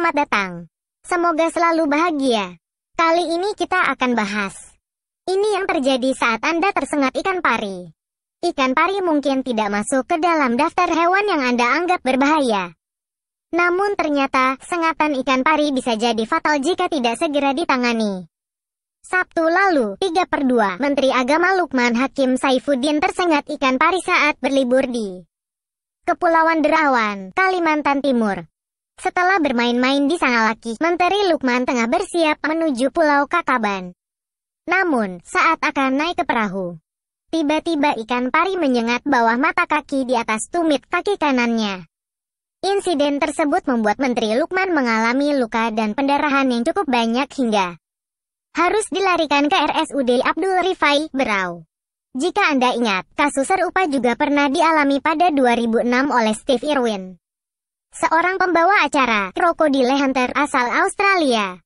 Selamat datang. Semoga selalu bahagia. Kali ini kita akan bahas. Ini yang terjadi saat Anda tersengat ikan pari. Ikan pari mungkin tidak masuk ke dalam daftar hewan yang Anda anggap berbahaya. Namun ternyata, sengatan ikan pari bisa jadi fatal jika tidak segera ditangani. Sabtu lalu, 3 per 2, Menteri Agama Lukman Hakim Saifuddin tersengat ikan pari saat berlibur di Kepulauan Derawan, Kalimantan Timur. Setelah bermain-main di laki, Menteri Lukman tengah bersiap menuju Pulau Kakaban. Namun, saat akan naik ke perahu, tiba-tiba ikan pari menyengat bawah mata kaki di atas tumit kaki kanannya. Insiden tersebut membuat Menteri Lukman mengalami luka dan pendarahan yang cukup banyak hingga harus dilarikan ke RSUD Abdul Rifai, Berau. Jika Anda ingat, kasus serupa juga pernah dialami pada 2006 oleh Steve Irwin seorang pembawa acara Crocodile hunter asal Australia.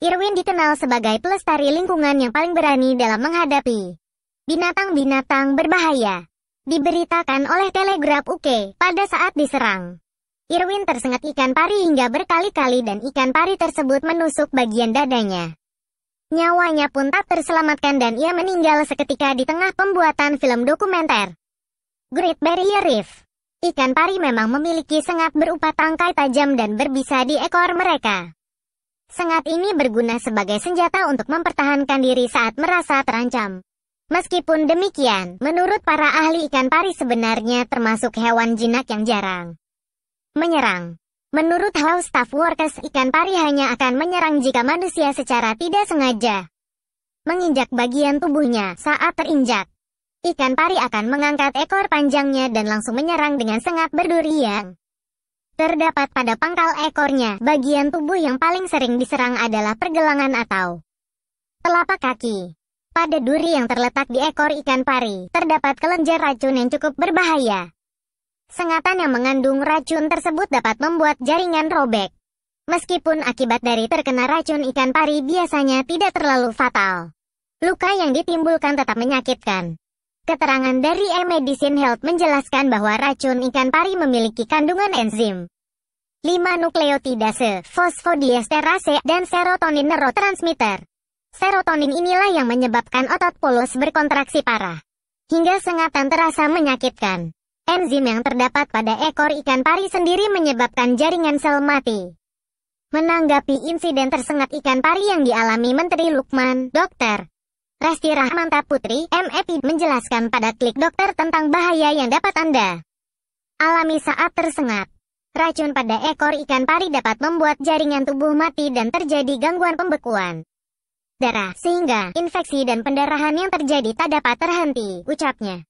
Irwin dikenal sebagai pelestari lingkungan yang paling berani dalam menghadapi binatang-binatang berbahaya. Diberitakan oleh Telegraph UK pada saat diserang. Irwin tersengat ikan pari hingga berkali-kali dan ikan pari tersebut menusuk bagian dadanya. Nyawanya pun tak terselamatkan dan ia meninggal seketika di tengah pembuatan film dokumenter. Great Barrier Reef Ikan pari memang memiliki sengat berupa tangkai tajam dan berbisa di ekor mereka. Sengat ini berguna sebagai senjata untuk mempertahankan diri saat merasa terancam. Meskipun demikian, menurut para ahli ikan pari sebenarnya termasuk hewan jinak yang jarang menyerang. Menurut House Staff Workers, ikan pari hanya akan menyerang jika manusia secara tidak sengaja menginjak bagian tubuhnya saat terinjak. Ikan pari akan mengangkat ekor panjangnya dan langsung menyerang dengan sengat berduri yang terdapat pada pangkal ekornya. Bagian tubuh yang paling sering diserang adalah pergelangan atau telapak kaki. Pada duri yang terletak di ekor ikan pari, terdapat kelenjar racun yang cukup berbahaya. Sengatan yang mengandung racun tersebut dapat membuat jaringan robek. Meskipun akibat dari terkena racun ikan pari biasanya tidak terlalu fatal. Luka yang ditimbulkan tetap menyakitkan. Keterangan dari E-Medicine Health menjelaskan bahwa racun ikan pari memiliki kandungan enzim 5 nukleotidase, fosfodiesterase, dan serotonin neurotransmitter. Serotonin inilah yang menyebabkan otot polos berkontraksi parah. Hingga sengatan terasa menyakitkan. Enzim yang terdapat pada ekor ikan pari sendiri menyebabkan jaringan sel mati. Menanggapi insiden tersengat ikan pari yang dialami Menteri Lukman, Dr. Rasti Rahmanta Putri, MEP, menjelaskan pada klik dokter tentang bahaya yang dapat Anda alami saat tersengat. Racun pada ekor ikan pari dapat membuat jaringan tubuh mati dan terjadi gangguan pembekuan darah, sehingga infeksi dan pendarahan yang terjadi tak dapat terhenti, ucapnya.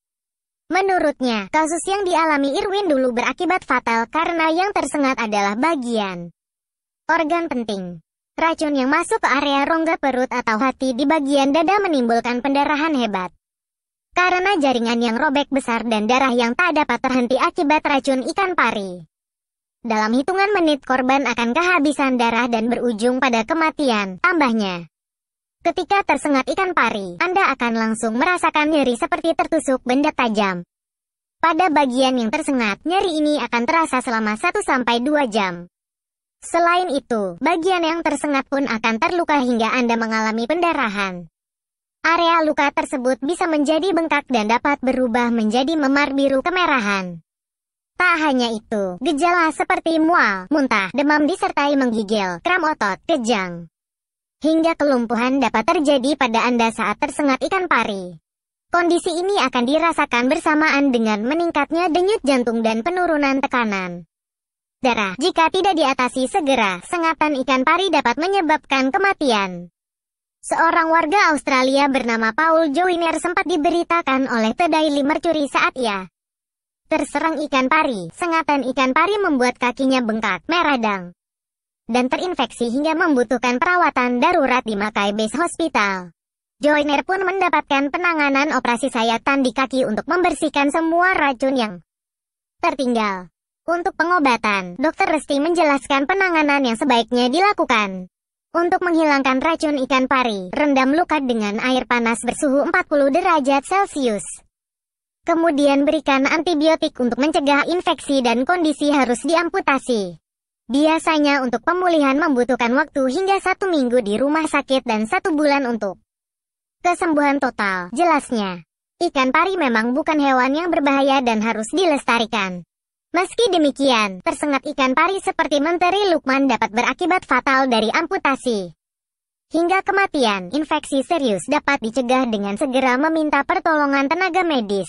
Menurutnya, kasus yang dialami Irwin dulu berakibat fatal karena yang tersengat adalah bagian organ penting Racun yang masuk ke area rongga perut atau hati di bagian dada menimbulkan pendarahan hebat. Karena jaringan yang robek besar dan darah yang tak dapat terhenti akibat racun ikan pari. Dalam hitungan menit korban akan kehabisan darah dan berujung pada kematian, tambahnya. Ketika tersengat ikan pari, Anda akan langsung merasakan nyeri seperti tertusuk benda tajam. Pada bagian yang tersengat, nyeri ini akan terasa selama 1-2 jam. Selain itu, bagian yang tersengat pun akan terluka hingga Anda mengalami pendarahan. Area luka tersebut bisa menjadi bengkak dan dapat berubah menjadi memar biru kemerahan. Tak hanya itu, gejala seperti mual, muntah, demam disertai menggigil, kram otot, kejang, hingga kelumpuhan dapat terjadi pada Anda saat tersengat ikan pari. Kondisi ini akan dirasakan bersamaan dengan meningkatnya denyut jantung dan penurunan tekanan darah. Jika tidak diatasi segera, sengatan ikan pari dapat menyebabkan kematian. Seorang warga Australia bernama Paul Joyner sempat diberitakan oleh The Daily Mercury saat ia terserang ikan pari. Sengatan ikan pari membuat kakinya bengkak, merah dang, dan terinfeksi hingga membutuhkan perawatan darurat di Mackay Base Hospital. Joyner pun mendapatkan penanganan operasi sayatan di kaki untuk membersihkan semua racun yang tertinggal. Untuk pengobatan, dokter Resti menjelaskan penanganan yang sebaiknya dilakukan. Untuk menghilangkan racun ikan pari, rendam luka dengan air panas bersuhu 40 derajat Celcius. Kemudian berikan antibiotik untuk mencegah infeksi dan kondisi harus diamputasi. Biasanya untuk pemulihan membutuhkan waktu hingga satu minggu di rumah sakit dan satu bulan untuk kesembuhan total, jelasnya. Ikan pari memang bukan hewan yang berbahaya dan harus dilestarikan. Meski demikian, tersengat ikan pari seperti Menteri Lukman dapat berakibat fatal dari amputasi. Hingga kematian, infeksi serius dapat dicegah dengan segera meminta pertolongan tenaga medis.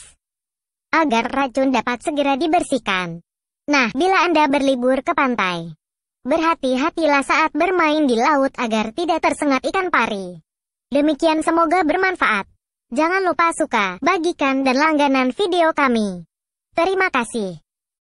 Agar racun dapat segera dibersihkan. Nah, bila Anda berlibur ke pantai, berhati-hatilah saat bermain di laut agar tidak tersengat ikan pari. Demikian semoga bermanfaat. Jangan lupa suka, bagikan dan langganan video kami. Terima kasih.